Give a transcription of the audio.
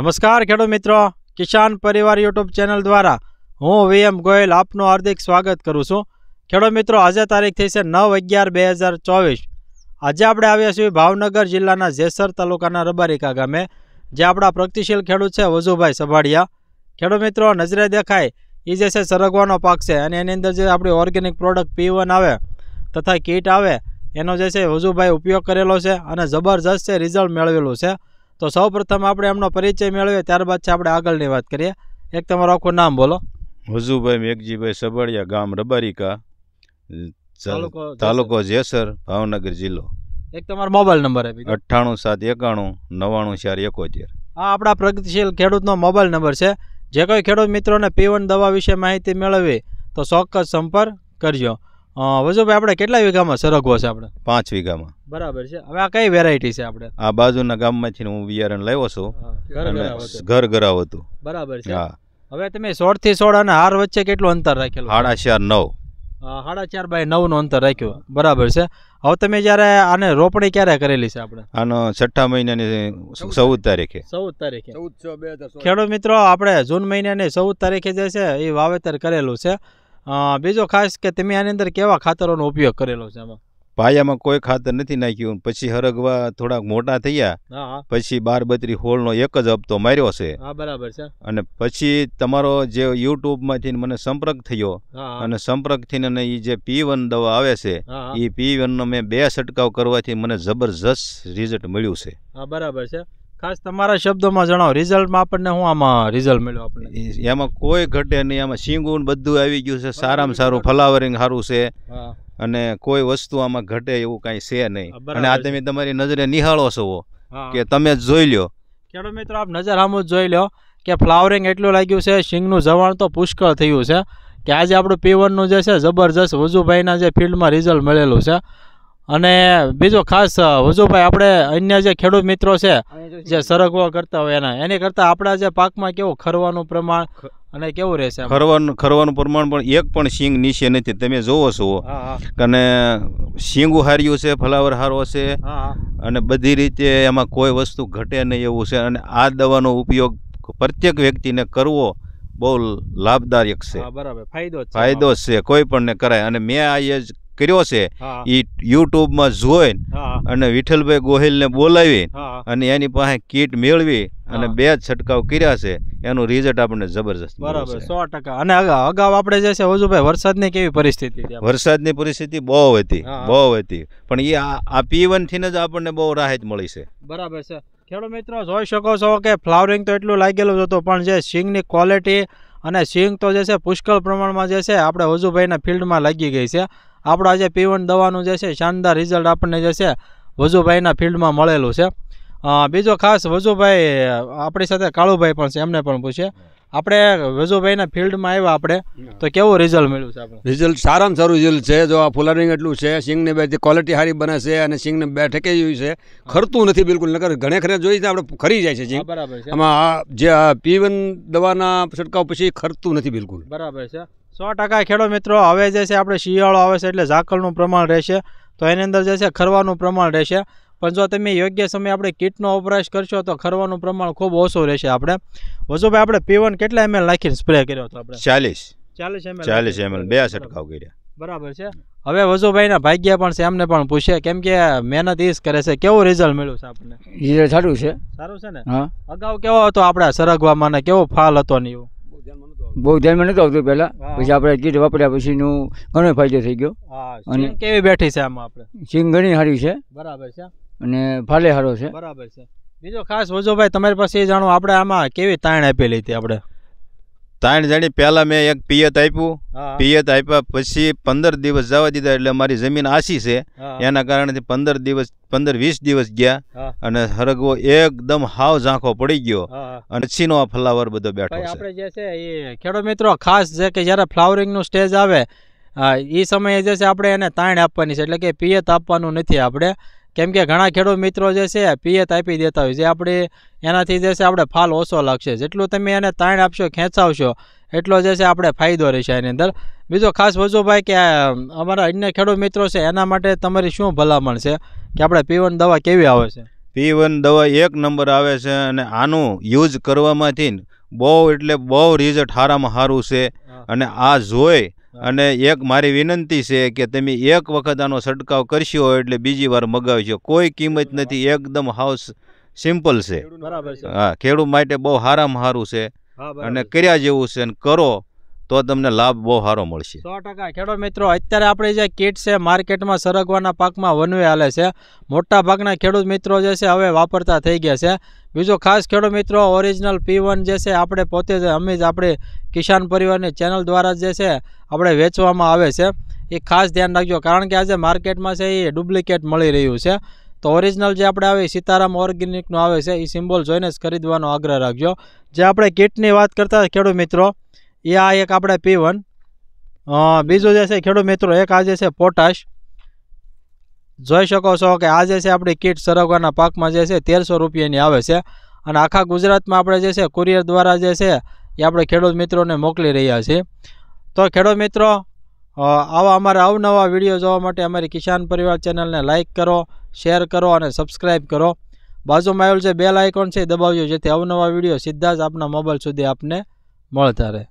નમસ્કાર ખેડૂત મિત્રો કિસાન પરિવાર યુટ્યુબ ચેનલ દ્વારા હું વીએમ ગોયલ આપનું હાર્દિક સ્વાગત કરું છું ખેડૂત મિત્રો આજે તારીખ થઈ છે નવ અગિયાર બે હજાર ચોવીસ આજે આપણે આવ્યા છીએ ભાવનગર જિલ્લાના જેસર તાલુકાના રબારીકા ગામે જે આપણા પ્રગતિશીલ ખેડૂત છે વજુભાઈ સભાડિયા ખેડૂત મિત્રો નજરે દેખાય એ જે છે સરગવાનો પાક છે અને એની અંદર જે આપણી ઓર્ગેનિક પ્રોડક્ટ પીવન આવે તથા કીટ આવે એનો જે છે વજુભાઈ ઉપયોગ કરેલો છે અને જબરજસ્ત છે રિઝલ્ટ મેળવેલું છે તો સૌપ્રથમ આપણે એમનો પરિચય મેળવીએ ત્યારબાદ છે આપણે આગળની વાત કરીએ એક તમારું આખું નામ બોલો હુજુભાઈ મેઘજીભાઈ સબડિયા ગામ રબારીકા તાલુકો જેસર ભાવનગર જિલ્લો એક તમારો મોબાઈલ નંબર અઠ્ઠાણું સાત એકાણું નવ્વાણું ચાર એકોતેર આ આપણા પ્રગતિશીલ ખેડૂતનો મોબાઈલ નંબર છે જે કોઈ ખેડૂત મિત્રોને પીવન દવા વિશે માહિતી મેળવવી તો ચોક્કસ સંપર્ક કરજો વજુભાઈ આપણે કેટલા વીઘામાં સરગવો છે આપણે પાંચ વીઘામાં બરાબર છે હવે આ કઈ વેરાયટી છે આપણે આ બાજુના ગામમાંથી હું બિયારણ લાવ્યો છું ઘર ઘરાવ હતું બરાબર છે હવે તમે સોળ થી સોળ અને હાર વચ્ચે કેટલું અંતર રાખેલું સાડા ચાર નવ સાડા ચાર બાય નવ નવનું અંતર રાખ્યું બરાબર છે હવે તમે જયારે આને રોપણી ક્યારે કરેલી છે આપણે આનો છઠ્ઠા મહિનાની ચૌદ તારીખે ચૌદ તારીખે ખેડૂત મિત્રો આપણે જૂન મહિનાની ચૌદ તારીખે જે છે એ વાવેતર કરેલું છે બીજો ખાસ કે તમે આની અંદર કેવા ખાતરોનો ઉપયોગ કરેલો છે આમાં પાયામાં કોઈ ખાતર નથી નાખ્યું પછી હરગવા થોડાક મોટા થયા પછી બાર બત્રી નો એક જ હપ્તો માર્યો છે બરાબર છે અને પછી તમારો જે યુટ્યુબમાંથી મને સંપર્ક થયો અને સંપર્ક થઈને અને એ જે પી વન દવા આવે છે એ પી વન નો મેં બે છંટકાવ કરવાથી મને જબરજસ્ત રિઝલ્ટ મળ્યું છે બરાબર છે ખાસ તમારા શબ્દોમાં જણાવો રિઝલ્ટમાં આપણને શું આમાં રિઝલ્ટ મળ્યો આપણને એમાં કોઈ ઘટે નહીં એમાં શીંગુન બધું આવી ગયું છે સારામાં સારું ફ્લાવરિંગ સારું છે અને કોઈ વસ્તુ આમાં ઘટે એવું કાંઈ છે નહીં અને આ તમે તમારી નજરે નિહાળો છો કે તમે જોઈ લ્યો ખેડૂત મિત્રો આપ નજર સામું જોઈ લ્યો કે ફ્લાવરિંગ એટલું લાગ્યું છે શીંગનું જવાણ તો પુષ્કળ થયું છે કે આજે આપણું પીવનનું જે છે જબરજસ્ત વજુભાઈના જે ફિલ્ડમાં રિઝલ્ટ મળેલું છે અને બીજો ખાસ વજુભાઈ આપણે અન્ય જે ખેડૂત મિત્રો છે જે સરગવા કરતા હોય એના એની કરતા આપણા જે પાકમાં કેવું ખરવાનું પ્રમાણ અને કેવું રહેશે ખરવાનું ખરવાનું પ્રમાણ પણ એક પણ સિંગ નીચે નથી તમે જોવો છો અને સિંગ હાર્યું છે ફ્લાવર હારો છે અને બધી રીતે એમાં કોઈ વસ્તુ ઘટે નહીં એવું છે અને આ દવાનો ઉપયોગ પ્રત્યેક વ્યક્તિને કરવો બહુ લાભદાયક છે બરાબર ફાયદો ફાયદો છે કોઈ પણ ને કરાય અને મેં આ એ જ કર્યો છે એ યુટ્યુબમાં જોઈ અને વિઠ્ઠલભાઈ ગોહિલને બોલાવી અને એની પાસે કીટ મેળવી અને બે જ છંટકાવ કર્યા છે એનું રિઝલ્ટ આપણને જબરજસ્ત બરાબર સો અને અગાઉ આપણે જે છે વજુભાઈ વરસાદની કેવી પરિસ્થિતિ વરસાદની પરિસ્થિતિ બહુ હતી બહુ હતી પણ એ આ પી વન થી જ આપણને બહુ રાહત મળી છે બરાબર છે ખેડૂત મિત્રો જોઈ શકો છો કે ફ્લાવરિંગ તો એટલું લાગેલું જ હતું પણ જે સિંગની ક્વોલિટી અને સિંગ તો જે છે પુષ્કળ પ્રમાણમાં જે છે આપણે વજુભાઈના ફિલ્ડમાં લાગી ગઈ છે આપણું આજે પીવન દવાનું જે છે શાનદાર રિઝલ્ટ આપણને જે છે વજુભાઈના ફિલ્ડમાં મળેલું છે બીજો ખાસ વજુભાઈ આપણી સાથે કાળુભાઈ પણ છે એમને પણ પૂછે આપણે વેજુભાઈના ફિલ્ડમાં આવ્યા આપણે તો કેવું રિઝલ્ટ મળ્યું છે આપણે રિઝલ્ટ સારામાં સારું રિઝલ્ટ છે જો આ ફુલારિંગ એટલું છે સિંગની બે ક્વોલિટી સારી બને છે અને સિંગને બે ઠેકાઈ જોઈ છે ખરતું નથી બિલકુલ નકર ઘણે ખરે જોઈ આપણે ખરી જાય છે સિંગ બરાબર આમાં આ જે પીવન દવાના છંટકાવ પછી ખરતું નથી બિલકુલ બરાબર છે સો ટકા ખેડો મિત્રો હવે જે છે આપણે શિયાળો આવે છે એટલે ઝાકળનું પ્રમાણ રહેશે તો એની અંદર જે છે ખરવાનું પ્રમાણ રહેશે પણ જો તમે યોગ્ય સમયે આપણે કીટનો વપરાશ કરશો તો ખરવાનું પ્રમાણ ખૂબ ઓછું રહેશે આપણે વસુભાઈ આપણે પીવન કેટલા એમએલ નાખીને સ્પ્રે કર્યો હતો આપણે ચાલીસ ચાલીસ એમએલ ચાલીસ એમએલ બે છંટકાવ કર્યા બરાબર છે હવે વજુભાઈના ભાગ્ય પણ છે એમને પણ પૂછે કેમ કે મહેનત ઈસ કરે છે કેવું રિઝલ્ટ મળ્યું છે આપણને રિઝલ્ટ સારું છે સારું છે ને હા અગાઉ કેવો હતો આપણે સરગવામાં ને કેવો ફાલ હતો ને એવું બહુ ધ્યાનમાં નતું આવતું પહેલા પછી આપણે કીટ વાપર્યા પછી નું ઘણો ફાયદો થઈ ગયો અને કેવી બેઠી છે આમાં આપણે સિંગ ઘણી સારી છે બરાબર છે અને ભાલે હારો છે બરાબર છે બીજો ખાસ વજોભાઈ તમારી પાસે એ જાણો આપણે આમાં કેવી તાણ આપેલી હતી આપણે તાણ જાણી પહેલાં મેં એક પિયત આપ્યું પિયત આપ્યા પછી પંદર દિવસ જવા દીધા એટલે મારી જમીન આશી છે એના કારણે પંદર દિવસ પંદર વીસ દિવસ ગયા અને હરગવો એકદમ હાવ ઝાંખો પડી ગયો અને છીનો આ ફ્લાવર બધો બેઠો છે આપણે ખેડૂત મિત્રો ખાસ છે કે જ્યારે ફ્લાવરિંગનું સ્ટેજ આવે એ સમયે જે છે આપણે એને તાણ આપવાની છે એટલે કે પિયત આપવાનું નથી આપણે કેમકે ઘણા ખેડૂત મિત્રો જે છે પિયત આપી દેતા હોય જે આપણે એનાથી જે છે આપણે ફાલ ઓછો લાગશે જેટલું તમે એને તાણ આપશો ખેંચાવશો એટલો જે છે આપણે ફાયદો રહેશે એની અંદર બીજો ખાસ વજુભાઈ કે અમારા અન્ય ખેડૂત મિત્રો છે એના માટે તમારી શું ભલામણ છે કે આપણે પીવન દવા કેવી આવે છે પીવન દવા એક નંબર આવે છે અને આનું યુઝ કરવામાંથી બહુ એટલે બહુ રિઝલ્ટ સારામાં સારું છે અને આ જોઈ અને એક મારી વિનંતી છે કે તમે એક વખત આનો છંટકાવ કરશો એટલે બીજી વાર મગાવજો કોઈ કિંમત નથી એકદમ હાઉસ સિમ્પલ છે હા ખેડૂત માટે બહુ હારામ સારું છે અને કર્યા જેવું છે અને કરો તો તમને લાભ બહુ સારો મળશે સો ટકા ખેડૂત મિત્રો અત્યારે આપણે જે કીટ છે માર્કેટમાં સરગવાના પાકમાં વનવે હાલે છે મોટા ભાગના ખેડૂત મિત્રો જે છે હવે વાપરતા થઈ ગયા છે બીજો ખાસ ખેડૂત મિત્રો ઓરિજિનલ પી જે છે આપણે પોતે જ અમે જ આપણે કિસાન પરિવારની ચેનલ દ્વારા જે છે આપણે વેચવામાં આવે છે એ ખાસ ધ્યાન રાખજો કારણ કે આજે માર્કેટમાં છે એ ડુપ્લિકેટ મળી રહ્યું છે તો ઓરિજિનલ જે આપણે આવે સીતારામ ઓર્ગેનિકનું આવે છે એ સિમ્બોલ જોઈને જ ખરીદવાનો આગ્રહ રાખજો જે આપણે કીટની વાત કરતા ખેડૂત મિત્રો એ આ એક આપણે પી વન બીજું જે છે ખેડૂત મિત્રો એક આજે છે પોટાશ જોઈ શકો છો કે આજે છે આપણી કીટ સરગવાના પાકમાં જે છે તેરસો રૂપિયાની આવે છે અને આખા ગુજરાતમાં આપણે જે છે કુરિયર દ્વારા જે છે એ આપણે ખેડૂત મિત્રોને મોકલી રહ્યા છીએ તો ખેડૂત મિત્રો આવા અમારા અવનવા વિડીયો જોવા માટે અમારી કિસાન પરિવાર ચેનલને લાઇક કરો શેર કરો અને સબસ્ક્રાઈબ કરો બાજુમાં આવેલું છે બેલ આઇકોન છે દબાવજો જેથી અવનવા વિડીયો સીધા જ આપના મોબાઈલ સુધી આપને મળતા રહે